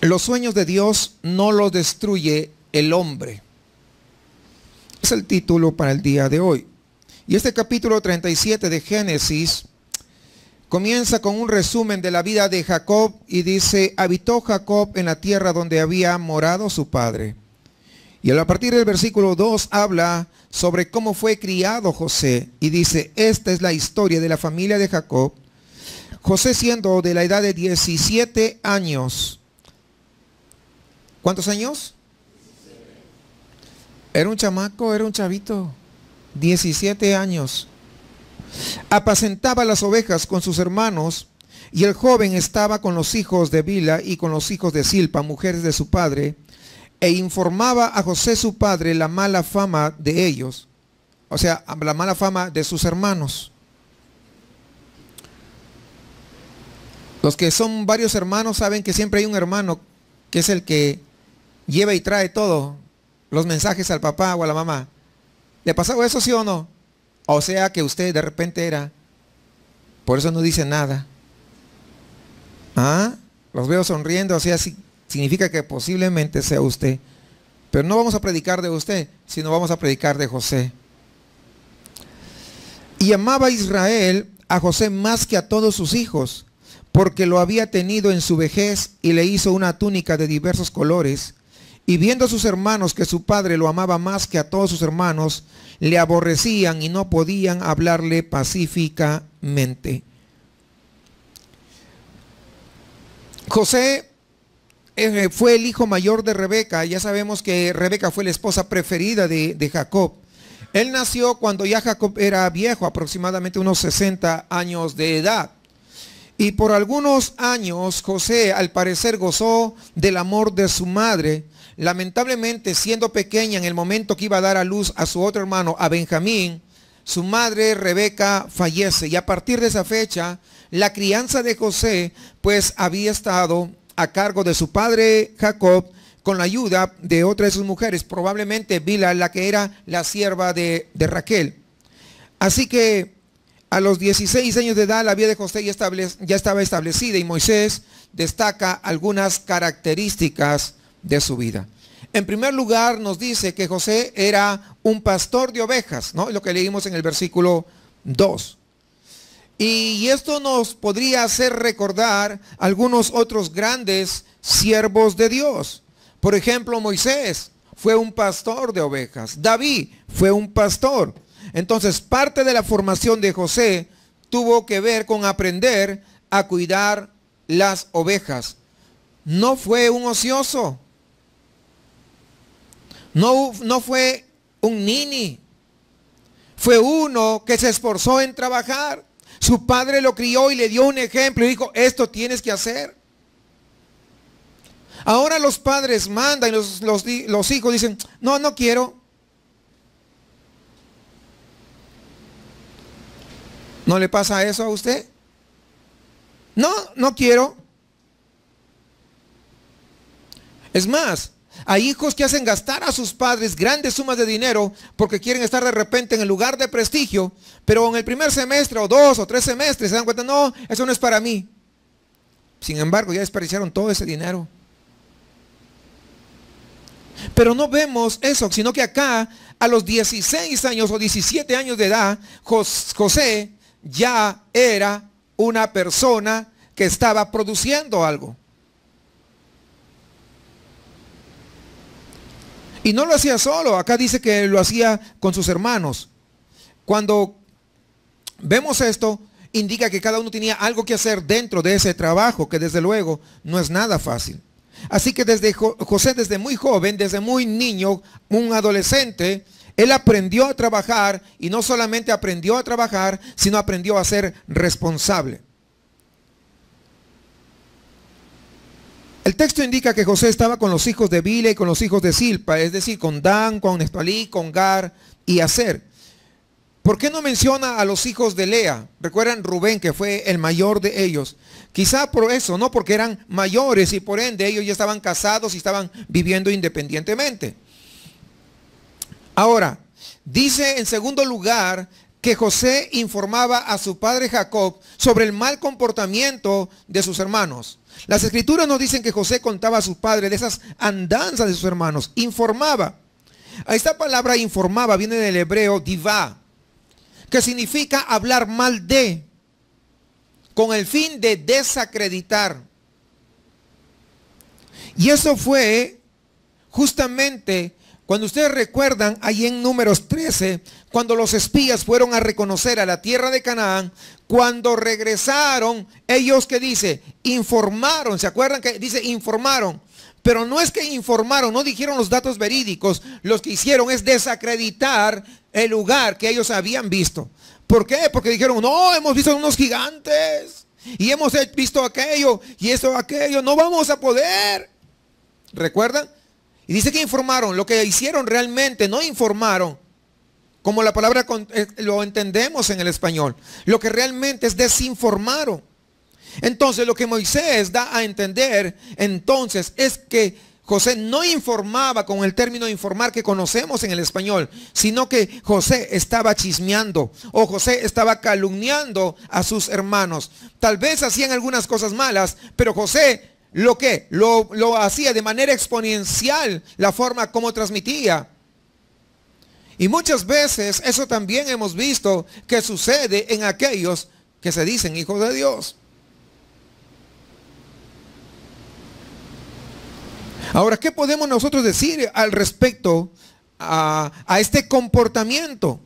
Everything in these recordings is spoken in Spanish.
Los sueños de Dios no los destruye el hombre. Es el título para el día de hoy. Y este capítulo 37 de Génesis comienza con un resumen de la vida de Jacob y dice, habitó Jacob en la tierra donde había morado su padre. Y a partir del versículo 2 habla sobre cómo fue criado José y dice, esta es la historia de la familia de Jacob. José siendo de la edad de 17 años, ¿Cuántos años? Era un chamaco, era un chavito. 17 años. Apacentaba las ovejas con sus hermanos y el joven estaba con los hijos de Bila y con los hijos de Silpa, mujeres de su padre, e informaba a José su padre la mala fama de ellos, o sea, la mala fama de sus hermanos. Los que son varios hermanos saben que siempre hay un hermano que es el que lleva y trae todo, los mensajes al papá o a la mamá. ¿Le pasó eso sí o no? O sea que usted de repente era, por eso no dice nada. ¿Ah? Los veo sonriendo, o sea, significa que posiblemente sea usted. Pero no vamos a predicar de usted, sino vamos a predicar de José. Y amaba Israel a José más que a todos sus hijos, porque lo había tenido en su vejez y le hizo una túnica de diversos colores y viendo a sus hermanos que su padre lo amaba más que a todos sus hermanos, le aborrecían y no podían hablarle pacíficamente. José eh, fue el hijo mayor de Rebeca. Ya sabemos que Rebeca fue la esposa preferida de, Jacob. Él nació cuando ya Jacob era viejo, aproximadamente unos 60 años de edad. Y por algunos años José al parecer gozó del amor de su madre Lamentablemente, siendo pequeña en el momento que iba a dar a luz a su otro hermano, a Benjamín, su madre Rebeca fallece y a partir de esa fecha, la crianza de José pues había estado a cargo de su padre Jacob con la ayuda de otra de sus mujeres, probablemente Vila, la que era la sierva de, Raquel. Así que a los 16 años de edad la vida de José ya, estaba establecida y Moisés destaca algunas características de su vida. En primer lugar, nos dice que José era un pastor de ovejas, ¿no? Lo que leímos en el versículo 2. Y esto nos podría hacer recordar algunos otros grandes siervos de Dios. Por ejemplo, Moisés fue un pastor de ovejas. David fue un pastor. Entonces, parte de la formación de José tuvo que ver con aprender a cuidar las ovejas. No fue un ocioso, no, fue un nini, fue uno que se esforzó en trabajar. Su padre lo crió y le dio un ejemplo y dijo, esto tienes que hacer. Ahora los padres mandan y los hijos dicen, no, no quiero. ¿No le pasa eso a usted? No, no quiero. Es más, hay hijos que hacen gastar a sus padres grandes sumas de dinero porque quieren estar de repente en el lugar de prestigio, pero en el primer semestre o dos o tres semestres se dan cuenta, no, eso no es para mí. Sin embargo, ya desperdiciaron todo ese dinero. Pero no vemos eso, sino que acá, a los 16 años o 17 años de edad, José ya era una persona que estaba produciendo algo. Y no lo hacía solo, acá dice que lo hacía con sus hermanos. Cuando vemos esto, indica que cada uno tenía algo que hacer dentro de ese trabajo, que desde luego no es nada fácil. Así que desde José, desde muy joven, desde muy niño, un adolescente, él aprendió a trabajar y no solamente aprendió a trabajar, sino aprendió a ser responsable. El texto indica que José estaba con los hijos de Bile y con los hijos de Silpa, es decir, con Dan, con Neftalí, con Gar y Aser. ¿Por qué no menciona a los hijos de Lea? Recuerdan Rubén, que fue el mayor de ellos. Quizá por eso, no porque eran mayores y por ende ellos ya estaban casados y estaban viviendo independientemente. Ahora, dice en segundo lugar que José informaba a su padre Jacob sobre el mal comportamiento de sus hermanos. Las escrituras nos dicen que José contaba a sus padres de esas andanzas de sus hermanos, informaba. A esta palabra informaba viene del hebreo divá, que significa hablar mal de, con el fin de desacreditar. Y eso fue justamente cuando ustedes recuerdan, ahí en números 13, cuando los espías fueron a reconocer a la tierra de Canaán, cuando regresaron, ellos que dice, informaron, ¿se acuerdan que dice informaron? Pero no es que informaron, no dijeron los datos verídicos, los que hicieron es desacreditar el lugar que ellos habían visto. ¿Por qué? Porque dijeron, no, hemos visto unos gigantes y hemos visto aquello y eso, aquello, no vamos a poder. ¿Recuerdan? Y dice que informaron, lo que hicieron realmente no informaron, como la palabra eh, lo entendemos en el español. Lo que realmente es desinformaron. Entonces lo que Moisés da a entender entonces es que José no informaba con el término informar que conocemos en el español, sino que José estaba chismeando o José estaba calumniando a sus hermanos. Tal vez hacían algunas cosas malas, pero José lo que lo, hacía de manera exponencial la forma como transmitía. Y muchas veces eso también hemos visto que sucede en aquellos que se dicen hijos de Dios. Ahora, ¿qué podemos nosotros decir al respecto a, a este comportamiento?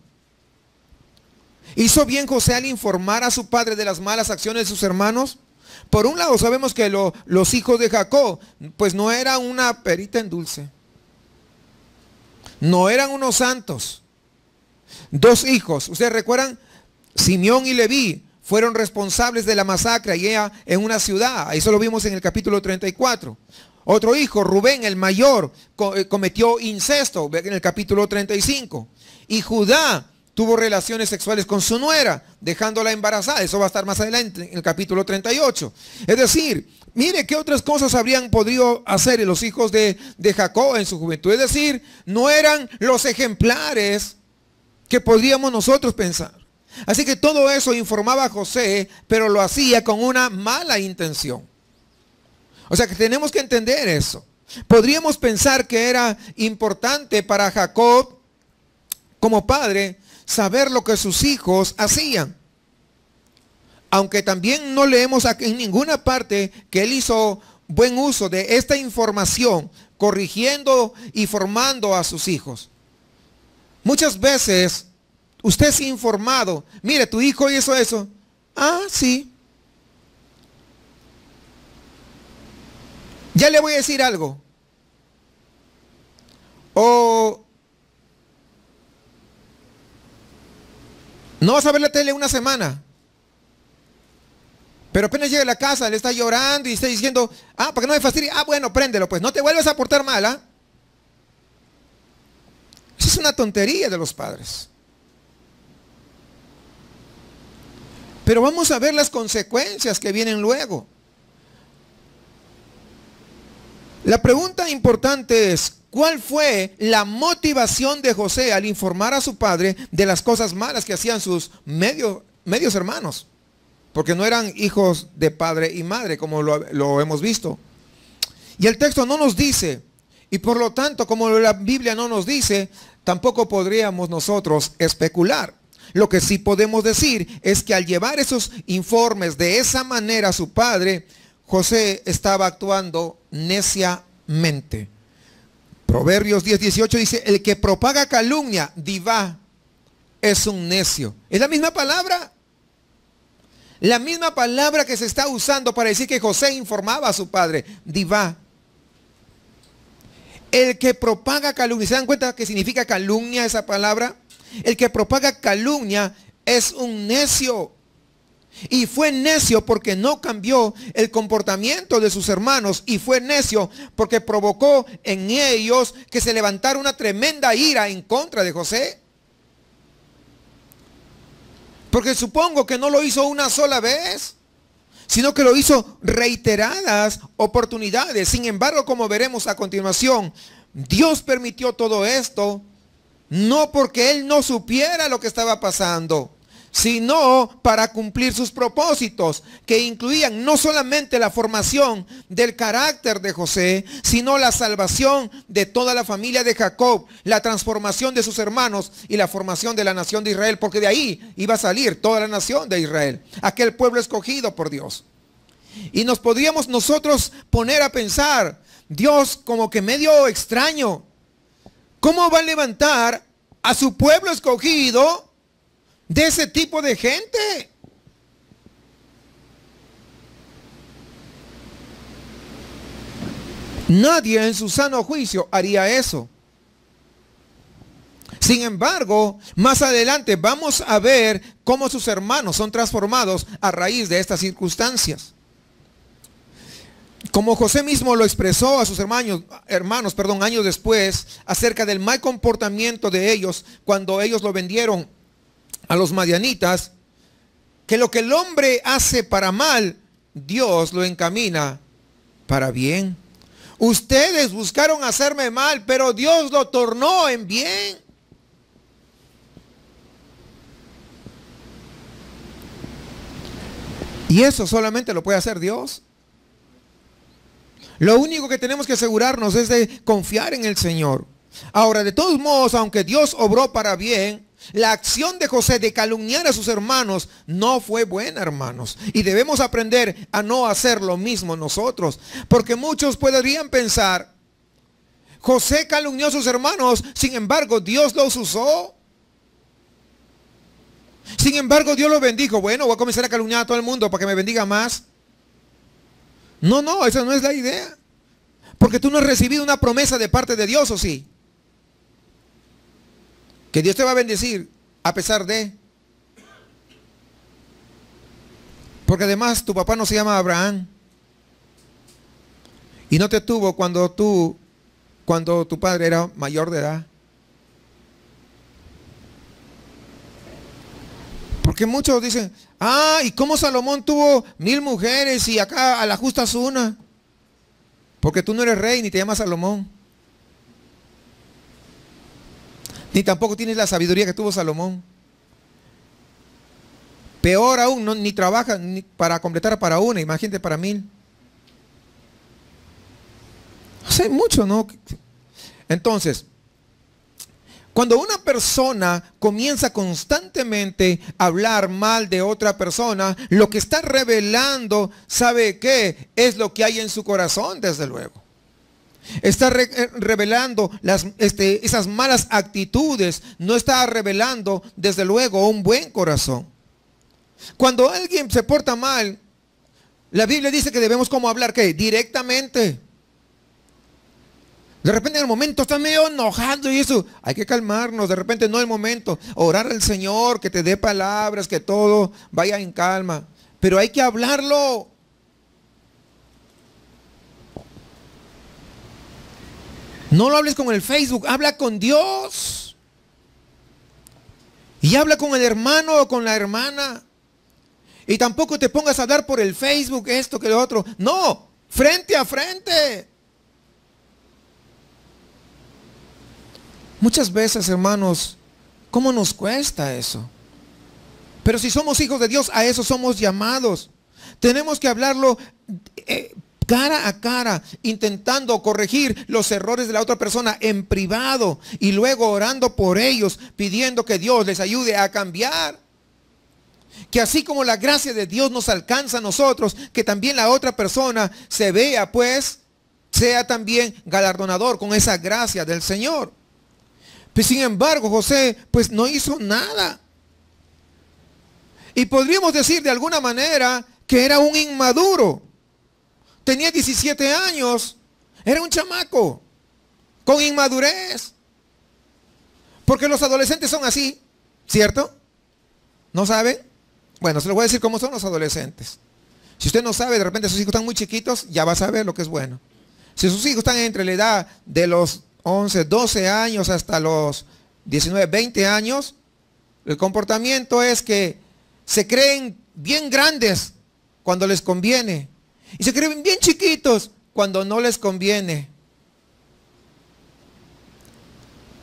¿Hizo bien José al informar a su padre de las malas acciones de sus hermanos? Por un lado sabemos que los hijos de Jacob, pues no eran una perita en dulce. No eran unos santos. Dos hijos, ustedes recuerdan, Simeón y Leví fueron responsables de la masacre allá en una ciudad. Eso lo vimos en el capítulo 34. Otro hijo, Rubén, el mayor, eh, cometió incesto en el capítulo 35. Y Judá tuvo relaciones sexuales con su nuera, dejándola embarazada. Eso va a estar más adelante en el capítulo 38. Es decir, mire qué otras cosas habrían podido hacer los hijos de, de Jacob en su juventud. Es decir, no eran los ejemplares que podríamos nosotros pensar. Así que todo eso informaba a José, pero lo hacía con una mala intención. O sea que tenemos que entender eso. Podríamos pensar que era importante para Jacob como padre saber lo que sus hijos hacían. Aunque también no leemos aquí en ninguna parte que él hizo buen uso de esta información, corrigiendo y formando a sus hijos. Muchas veces usted es informado, mire, tu hijo hizo eso. Ah, sí. Ya le voy a decir algo. O No vas a ver la tele una semana. Pero apenas llega a la casa, le está llorando y está diciendo, ah, para que no me fastidie, ah, bueno, préndelo, pues no te vuelves a portar mal, ¿ah? es una tontería de los padres. Pero vamos a ver las consecuencias que vienen luego. La pregunta importante es, ¿Cuál fue la motivación de José al informar a su padre de las cosas malas que hacían sus medios hermanos? Porque no eran hijos de padre y madre, como lo, lo hemos visto. Y el texto no nos dice, y por lo tanto, como la Biblia no nos dice, tampoco podríamos nosotros especular. Lo que sí podemos decir es que al llevar esos informes de esa manera a su padre, José estaba actuando neciamente. Proverbios 10, 18 dice, el que propaga calumnia, divá, es un necio. Es la misma palabra. La misma palabra que se está usando para decir que José informaba a su padre, divá. El que propaga calumnia, ¿se dan cuenta que significa calumnia esa palabra? El que propaga calumnia es un necio. Y fue necio porque no cambió el comportamiento de sus hermanos. Y fue necio porque provocó en ellos que se levantara una tremenda ira en contra de José. Porque supongo que no lo hizo una sola vez, sino que lo hizo reiteradas oportunidades. Sin embargo, como veremos a continuación, Dios permitió todo esto no porque él no supiera lo que estaba pasando sino para cumplir sus propósitos, que incluían no solamente la formación del carácter de José, sino la salvación de toda la familia de Jacob, la transformación de sus hermanos y la formación de la nación de Israel, porque de ahí iba a salir toda la nación de Israel, aquel pueblo escogido por Dios. Y nos podríamos nosotros poner a pensar, Dios como que medio extraño, ¿cómo va a levantar a su pueblo escogido? de ese tipo de gente. Nadie en su sano juicio haría eso. Sin embargo, más adelante vamos a ver cómo sus hermanos son transformados a raíz de estas circunstancias. Como José mismo lo expresó a sus hermanos, hermanos, perdón, años después, acerca del mal comportamiento de ellos cuando ellos lo vendieron a los madianitas que lo que el hombre hace para mal, Dios lo encamina para bien. Ustedes buscaron hacerme mal, pero Dios lo tornó en bien. Y eso solamente lo puede hacer Dios. Lo único que tenemos que asegurarnos es de confiar en el Señor. Ahora, de todos modos, aunque Dios obró para bien, la acción de José de calumniar a sus hermanos no fue buena, hermanos. Y debemos aprender a no hacer lo mismo nosotros. Porque muchos podrían pensar, José calumnió a sus hermanos, sin embargo Dios los usó. Sin embargo Dios los bendijo. Bueno, voy a comenzar a calumniar a todo el mundo para que me bendiga más. No, no, esa no es la idea. Porque tú no has recibido una promesa de parte de Dios, ¿o sí? Que Dios te va a bendecir a pesar de... Porque además tu papá no se llama Abraham. Y no te tuvo cuando tú, cuando tu padre era mayor de edad. Porque muchos dicen, ah, ¿y cómo Salomón tuvo mil mujeres y acá a la justa es una? Porque tú no eres rey ni te llamas Salomón. Ni tampoco tienes la sabiduría que tuvo Salomón. Peor aún, no, ni trabaja ni para completar para una, imagínate para mil. sé, mucho, ¿no? Entonces, cuando una persona comienza constantemente a hablar mal de otra persona, lo que está revelando, ¿sabe qué? Es lo que hay en su corazón, desde luego. Está eh, revelando las, este, esas malas actitudes. No está revelando, desde luego, un buen corazón. Cuando alguien se porta mal, la Biblia dice que debemos como hablar, que Directamente. De repente en el momento estás medio enojado y eso. Hay que calmarnos. De repente no el momento. Orar al Señor, que te dé palabras, que todo vaya en calma. Pero hay que hablarlo. No lo hables con el Facebook, habla con Dios. Y habla con el hermano o con la hermana. Y tampoco te pongas a dar por el Facebook esto que lo otro. No, frente a frente. Muchas veces, hermanos, ¿cómo nos cuesta eso? Pero si somos hijos de Dios, a eso somos llamados. Tenemos que hablarlo eh, cara a cara, intentando corregir los errores de la otra persona en privado y luego orando por ellos, pidiendo que Dios les ayude a cambiar. Que así como la gracia de Dios nos alcanza a nosotros, que también la otra persona se vea, pues, sea también galardonador con esa gracia del Señor. Pues, sin embargo, José, pues no hizo nada. Y podríamos decir de alguna manera que era un inmaduro. Tenía 17 años. Era un chamaco. Con inmadurez. Porque los adolescentes son así. ¿Cierto? ¿No sabe? Bueno, se lo voy a decir cómo son los adolescentes. Si usted no sabe, de repente sus hijos están muy chiquitos, ya va a saber lo que es bueno. Si sus hijos están entre la edad de los 11, 12 años hasta los 19, 20 años, el comportamiento es que se creen bien grandes cuando les conviene y se creen bien chiquitos cuando no les conviene.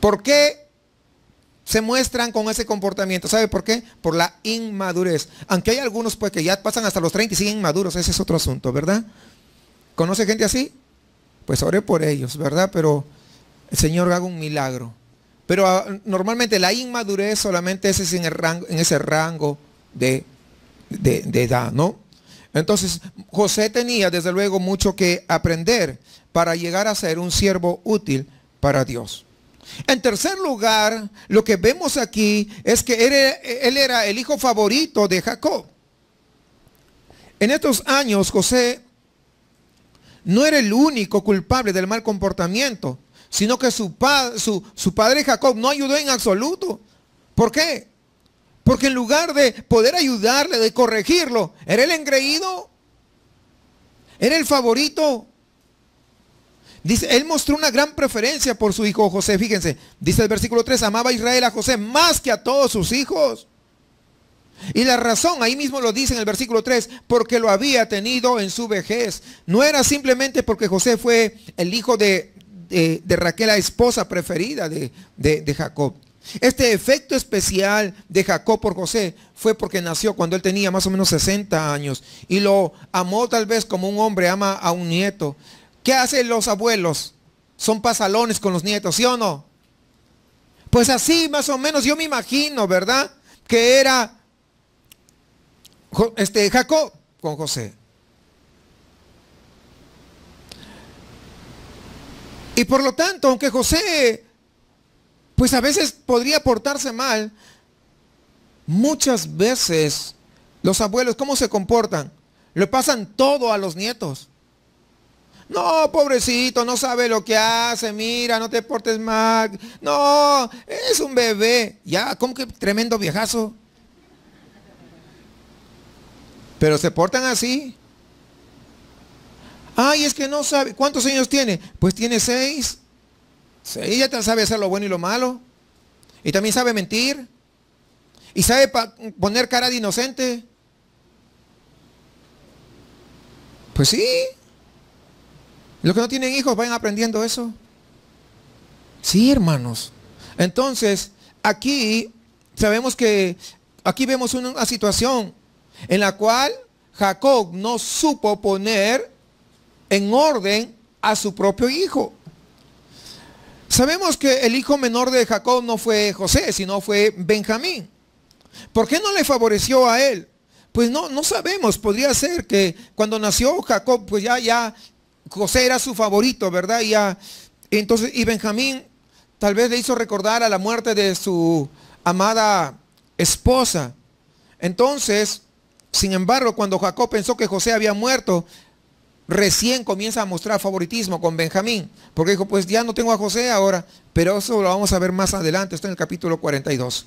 ¿Por qué se muestran con ese comportamiento? ¿Sabe por qué? Por la inmadurez. Aunque hay algunos pues que ya pasan hasta los 30 y siguen inmaduros, ese es otro asunto, ¿verdad? ¿Conoce gente así? Pues oré por ellos, ¿verdad? Pero el Señor haga un milagro. Pero ah, normalmente la inmadurez solamente es en, ese rango de edad, ¿no? Entonces, José tenía desde luego mucho que aprender para llegar a ser un siervo útil para Dios. En tercer lugar, lo que vemos aquí es que él era, el hijo favorito de Jacob. En estos años, José no era el único culpable del mal comportamiento, sino que su, su padre Jacob no ayudó en absoluto. ¿Por qué? Porque en lugar de poder ayudarle, de corregirlo, era el engreído. Era el favorito. Dice, él mostró una gran preferencia por su hijo José. Fíjense, dice el versículo 3, amaba Israel a José más que a todos sus hijos. Y la razón, ahí mismo lo dice en el versículo 3, porque lo había tenido en su vejez. No era simplemente porque José fue el hijo de, Raquel, la esposa preferida de, de Jacob. Este efecto especial de Jacob por José fue porque nació cuando él tenía más o menos 60 años y lo amó tal vez como un hombre ama a un nieto. ¿Qué hacen los abuelos? Son pasalones con los nietos, ¿sí o no? Pues así más o menos yo me imagino, ¿verdad? Que era este, Jacob con José. Y por lo tanto, aunque José pues a veces podría portarse mal. Muchas veces los abuelos, ¿cómo se comportan? Le pasan todo a los nietos. No, pobrecito, no sabe lo que hace, mira, no te portes mal. No, es un bebé. Ya, ¿cómo que tremendo viejazo? Pero se portan así. Ay, es que no sabe. ¿Cuántos años tiene? Pues tiene seis ella sabe hacer lo bueno y lo malo. Y también sabe mentir. Y sabe poner cara de inocente. Pues sí. Los que no tienen hijos vayan aprendiendo eso. Sí, hermanos. Entonces, aquí sabemos que aquí vemos una, situación en la cual Jacob no supo poner en orden a su propio hijo. Sabemos que el hijo menor de Jacob no fue José, sino fue Benjamín. ¿Por qué no le favoreció a él? Pues no, no sabemos. Podría ser que cuando nació Jacob, pues ya, ya, José era su favorito, ¿verdad? ya, entonces, y Benjamín tal vez le hizo recordar a la muerte de su amada esposa. Entonces, sin embargo, cuando Jacob pensó que José había muerto, recién comienza a mostrar favoritismo con Benjamín, porque dijo, pues ya no tengo a José ahora, pero eso lo vamos a ver más adelante, está en el capítulo 42.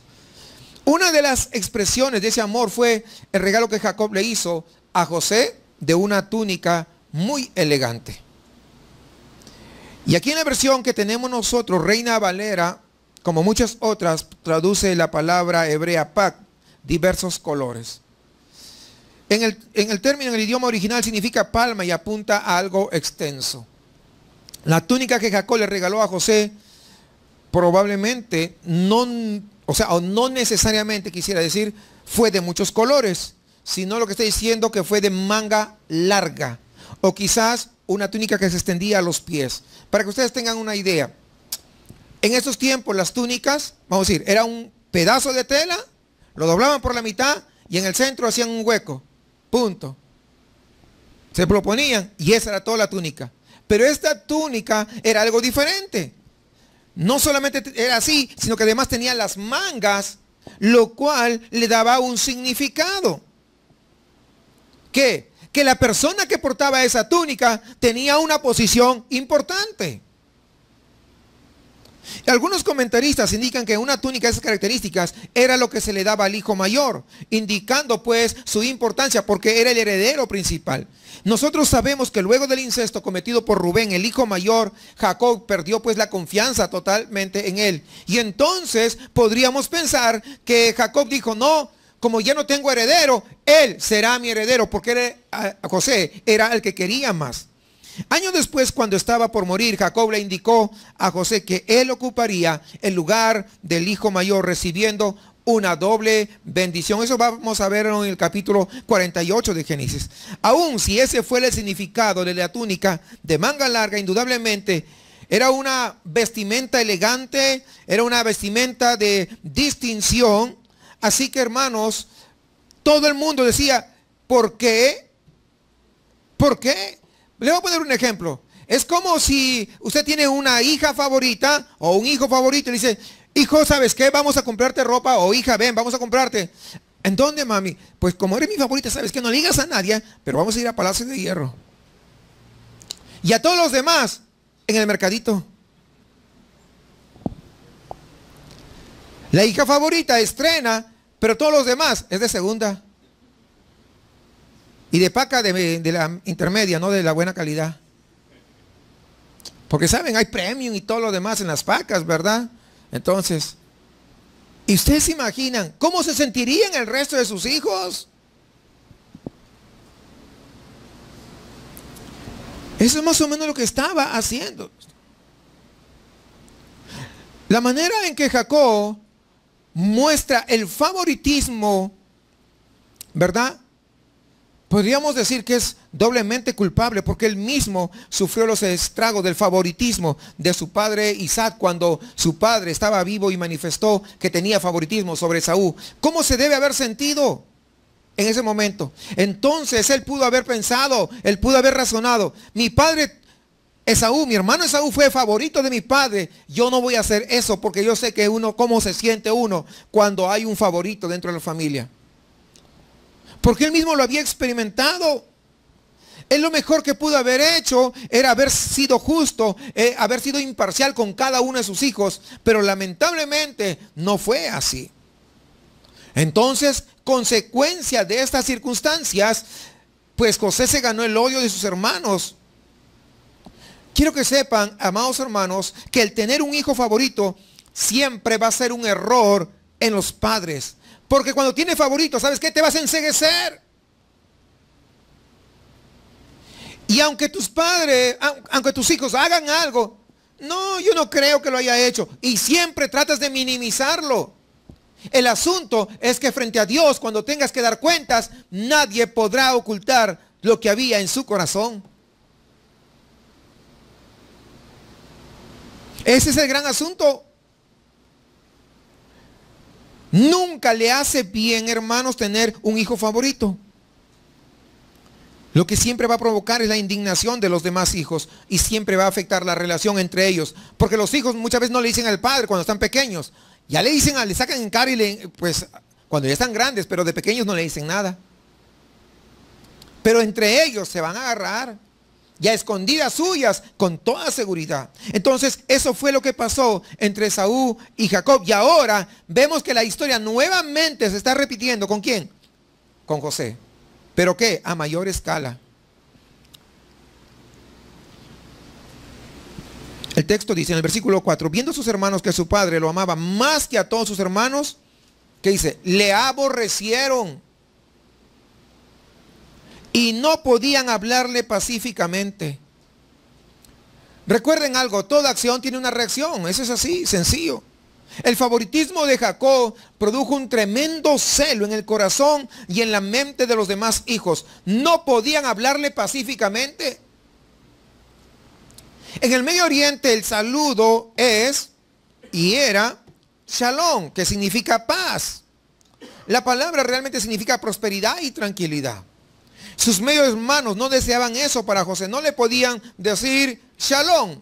Una de las expresiones de ese amor fue el regalo que Jacob le hizo a José de una túnica muy elegante. Y aquí en la versión que tenemos nosotros, Reina Valera, como muchas otras, traduce la palabra hebrea pac, diversos colores. En el, término, en el idioma original, significa palma y apunta a algo extenso. La túnica que Jacob le regaló a José probablemente no, o sea, no necesariamente quisiera decir, fue de muchos colores, sino lo que está diciendo que fue de manga larga o quizás una túnica que se extendía a los pies. Para que ustedes tengan una idea, en estos tiempos las túnicas, vamos a decir, era un pedazo de tela, lo doblaban por la mitad y en el centro hacían un hueco. Punto. Se proponían y esa era toda la túnica. Pero esta túnica era algo diferente. No solamente era así, sino que además tenía las mangas, lo cual le daba un significado. ¿Qué? Que la persona que portaba esa túnica tenía una posición importante. Algunos comentaristas indican que una túnica de esas características era lo que se le daba al hijo mayor, indicando pues su importancia porque era el heredero principal. Nosotros sabemos que luego del incesto cometido por Rubén, el hijo mayor, Jacob perdió pues la confianza totalmente en él. Y entonces podríamos pensar que Jacob dijo, no, como ya no tengo heredero, él será mi heredero porque ah, José era el que quería más. Años después, cuando estaba por morir, Jacob le indicó a José que él ocuparía el lugar del hijo mayor, recibiendo una doble bendición. Eso vamos a ver en el capítulo 48 de Génesis. Aún si ese fue el significado de la túnica de manga larga, indudablemente era una vestimenta elegante, era una vestimenta de distinción. Así que hermanos, todo el mundo decía, ¿por qué? ¿Por qué? Le voy a poner un ejemplo. Es como si usted tiene una hija favorita o un hijo favorito y dice, hijo, ¿sabes qué? Vamos a comprarte ropa o hija, ven, vamos a comprarte. ¿En dónde, mami? Pues como eres mi favorita, sabes que no digas a nadie, pero vamos a ir a Palacio de Hierro. Y a todos los demás, en el mercadito. La hija favorita estrena, pero todos los demás es de segunda. Y de paca de, la intermedia, no de la buena calidad. Porque saben, hay premium y todo lo demás en las pacas, ¿verdad? Entonces, ¿y ustedes se imaginan cómo se sentirían el resto de sus hijos? Eso es más o menos lo que estaba haciendo. La manera en que Jacob muestra el favoritismo, ¿verdad? Podríamos decir que es doblemente culpable porque él mismo sufrió los estragos del favoritismo de su padre Isaac cuando su padre estaba vivo y manifestó que tenía favoritismo sobre Saúl. ¿Cómo se debe haber sentido en ese momento? Entonces él pudo haber pensado, él pudo haber razonado, mi padre Esaú, mi hermano Esaú fue favorito de mi padre. Yo no voy a hacer eso porque yo sé que uno, cómo se siente uno cuando hay un favorito dentro de la familia porque él mismo lo había experimentado. Él lo mejor que pudo haber hecho era haber sido justo, eh, haber sido imparcial con cada uno de sus hijos, pero lamentablemente no fue así. Entonces, consecuencia de estas circunstancias, pues José se ganó el odio de sus hermanos. Quiero que sepan, amados hermanos, que el tener un hijo favorito siempre va a ser un error en los padres. Porque cuando tiene favoritos, ¿sabes qué? Te vas a enseguecer. Y aunque tus padres, aunque tus hijos hagan algo, no, yo no creo que lo haya hecho. Y siempre tratas de minimizarlo. El asunto es que frente a Dios, cuando tengas que dar cuentas, nadie podrá ocultar lo que había en su corazón. Ese es el gran asunto. Nunca le hace bien, hermanos, tener un hijo favorito. Lo que siempre va a provocar es la indignación de los demás hijos y siempre va a afectar la relación entre ellos. Porque los hijos muchas veces no le dicen al padre cuando están pequeños. Ya le dicen, le sacan en cara y le, pues, cuando ya están grandes, pero de pequeños no le dicen nada. Pero entre ellos se van a agarrar. Ya escondidas suyas con toda seguridad. Entonces, eso fue lo que pasó entre Saúl y Jacob. Y ahora vemos que la historia nuevamente se está repitiendo. ¿Con quién? Con José. ¿Pero qué? A mayor escala. El texto dice en el versículo 4, viendo sus hermanos que su padre lo amaba más que a todos sus hermanos, ¿Qué dice, le aborrecieron y no podían hablarle pacíficamente. Recuerden algo, toda acción tiene una reacción, eso es así, sencillo. El favoritismo de Jacob produjo un tremendo celo en el corazón y en la mente de los demás hijos. No podían hablarle pacíficamente. En el Medio Oriente el saludo es y era shalom, que significa paz. La palabra realmente significa prosperidad y tranquilidad. Sus medios hermanos no deseaban eso para José. No le podían decir shalom.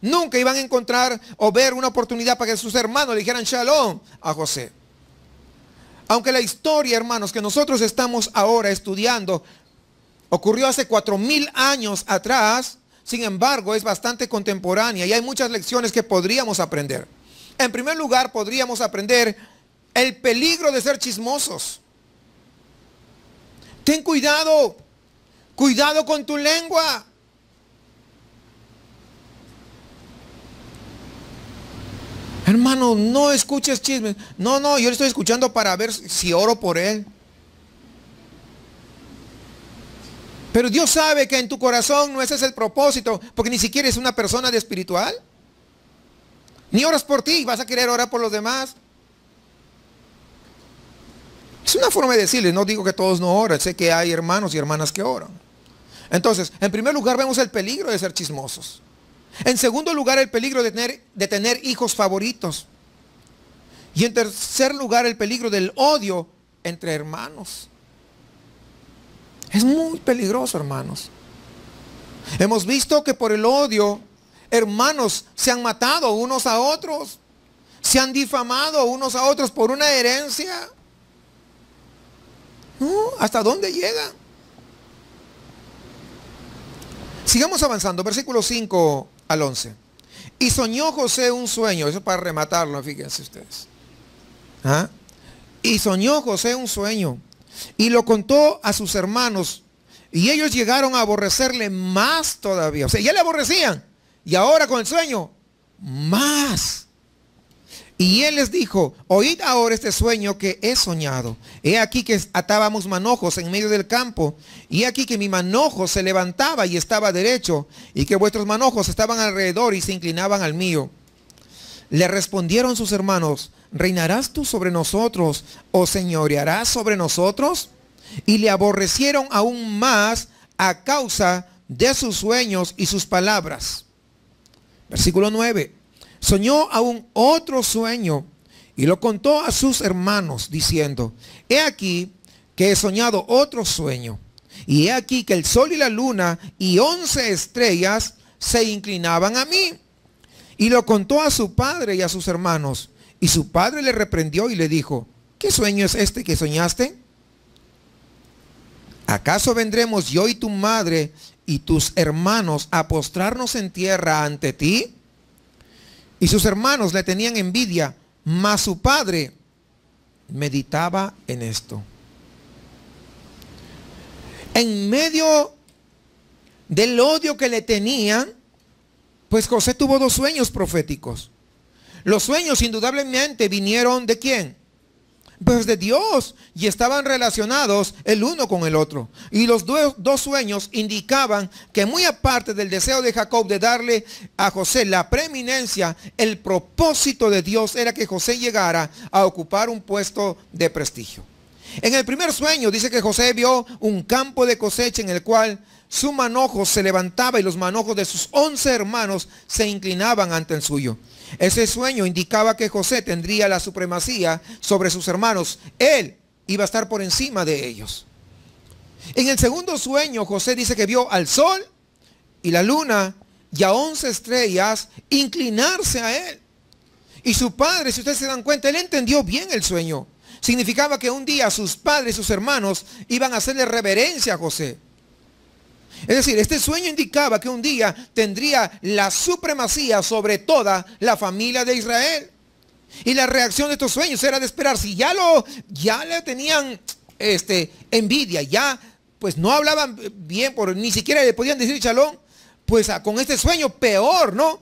Nunca iban a encontrar o ver una oportunidad para que sus hermanos le dijeran shalom a José. Aunque la historia, hermanos, que nosotros estamos ahora estudiando ocurrió hace cuatro mil años atrás, sin embargo, es bastante contemporánea y hay muchas lecciones que podríamos aprender. En primer lugar, podríamos aprender el peligro de ser chismosos. Ten cuidado. Cuidado con tu lengua. Hermano, no escuches chismes. No, no, yo le estoy escuchando para ver si oro por él. Pero Dios sabe que en tu corazón no ese es el propósito, porque ni siquiera es una persona de espiritual. Ni oras por ti, vas a querer orar por los demás. Es una forma de decirle, no digo que todos no oran, sé que hay hermanos y hermanas que oran. Entonces, en primer lugar vemos el peligro de ser chismosos. En segundo lugar, el peligro de tener, de tener hijos favoritos. Y en tercer lugar, el peligro del odio entre hermanos. Es muy peligroso, hermanos. Hemos visto que por el odio, hermanos se han matado unos a otros. Se han difamado unos a otros por una herencia. ¿hasta dónde llega? Sigamos avanzando, versículo 5 al 11. Y soñó José un sueño, eso para rematarlo, fíjense ustedes. ¿Ah? Y soñó José un sueño y lo contó a sus hermanos y ellos llegaron a aborrecerle más todavía. O sea, ya le aborrecían y ahora con el sueño, más. Y él les dijo, oíd ahora este sueño que he soñado. He aquí que atábamos manojos en medio del campo. Y he aquí que mi manojo se levantaba y estaba derecho. Y que vuestros manojos estaban alrededor y se inclinaban al mío. Le respondieron sus hermanos, ¿reinarás tú sobre nosotros o señorearás sobre nosotros? Y le aborrecieron aún más a causa de sus sueños y sus palabras. Versículo 9. Soñó aún otro sueño y lo contó a sus hermanos diciendo, he aquí que he soñado otro sueño y he aquí que el sol y la luna y once estrellas se inclinaban a mí. Y lo contó a su padre y a sus hermanos. Y su padre le reprendió y le dijo, ¿qué sueño es este que soñaste? ¿Acaso vendremos yo y tu madre y tus hermanos a postrarnos en tierra ante ti? y sus hermanos le tenían envidia, mas su padre meditaba en esto. En medio del odio que le tenían, pues José tuvo dos sueños proféticos. Los sueños indudablemente vinieron de quién? pues de Dios y estaban relacionados el uno con el otro. Y los dos sueños indicaban que muy aparte del deseo de Jacob de darle a José la preeminencia, el propósito de Dios era que José llegara a ocupar un puesto de prestigio. En el primer sueño dice que José vio un campo de cosecha en el cual su manojo se levantaba y los manojos de sus once hermanos se inclinaban ante el suyo. Ese sueño indicaba que José tendría la supremacía sobre sus hermanos. Él iba a estar por encima de ellos. En el segundo sueño, José dice que vio al sol y la luna y a once estrellas inclinarse a él. Y su padre, si ustedes se dan cuenta, él entendió bien el sueño. Significaba que un día sus padres, y sus hermanos, iban a hacerle reverencia a José. Es decir, este sueño indicaba que un día tendría la supremacía sobre toda la familia de Israel. Y la reacción de estos sueños era de esperar. Si ya lo, ya le tenían este, envidia, ya pues no hablaban bien, por, ni siquiera le podían decir chalón, pues con este sueño peor, ¿no?